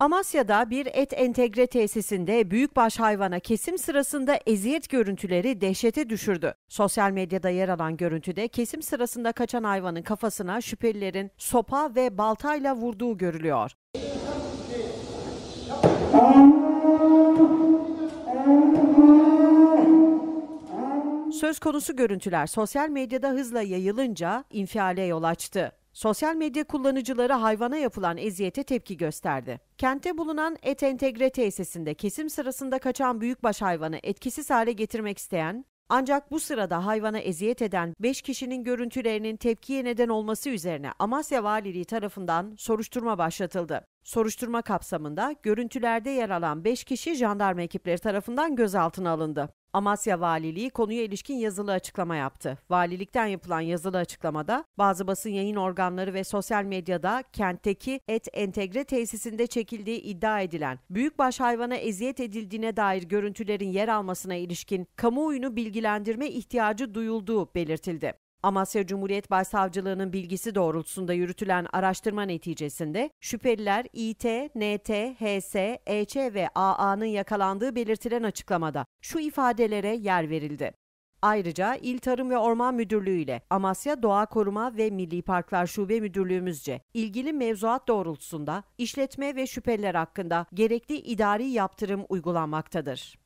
Amasya'da bir et entegre tesisinde büyükbaş hayvana kesim sırasında eziyet görüntüleri dehşete düşürdü. Sosyal medyada yer alan görüntüde kesim sırasında kaçan hayvanın kafasına şüphelilerin sopa ve baltayla vurduğu görülüyor. Söz konusu görüntüler sosyal medyada hızla yayılınca infiale yol açtı. Sosyal medya kullanıcıları hayvana yapılan eziyete tepki gösterdi. Kente bulunan Et Entegre tesisinde kesim sırasında kaçan büyükbaş hayvanı etkisiz hale getirmek isteyen ancak bu sırada hayvana eziyet eden 5 kişinin görüntülerinin tepkiye neden olması üzerine Amasya Valiliği tarafından soruşturma başlatıldı. Soruşturma kapsamında görüntülerde yer alan 5 kişi jandarma ekipleri tarafından gözaltına alındı. Amasya Valiliği konuya ilişkin yazılı açıklama yaptı. Valilikten yapılan yazılı açıklamada bazı basın yayın organları ve sosyal medyada kentteki et entegre tesisinde çekildiği iddia edilen büyükbaş hayvana eziyet edildiğine dair görüntülerin yer almasına ilişkin kamuoyunu bilgilendirme ihtiyacı duyulduğu belirtildi. Amasya Cumhuriyet Başsavcılığı'nın bilgisi doğrultusunda yürütülen araştırma neticesinde şüpheliler İT, NT, HS, EÇ ve AA'nın yakalandığı belirtilen açıklamada şu ifadelere yer verildi. Ayrıca İl Tarım ve Orman Müdürlüğü ile Amasya Doğa Koruma ve Milli Parklar Şube Müdürlüğümüzce ilgili mevzuat doğrultusunda işletme ve şüpheliler hakkında gerekli idari yaptırım uygulanmaktadır.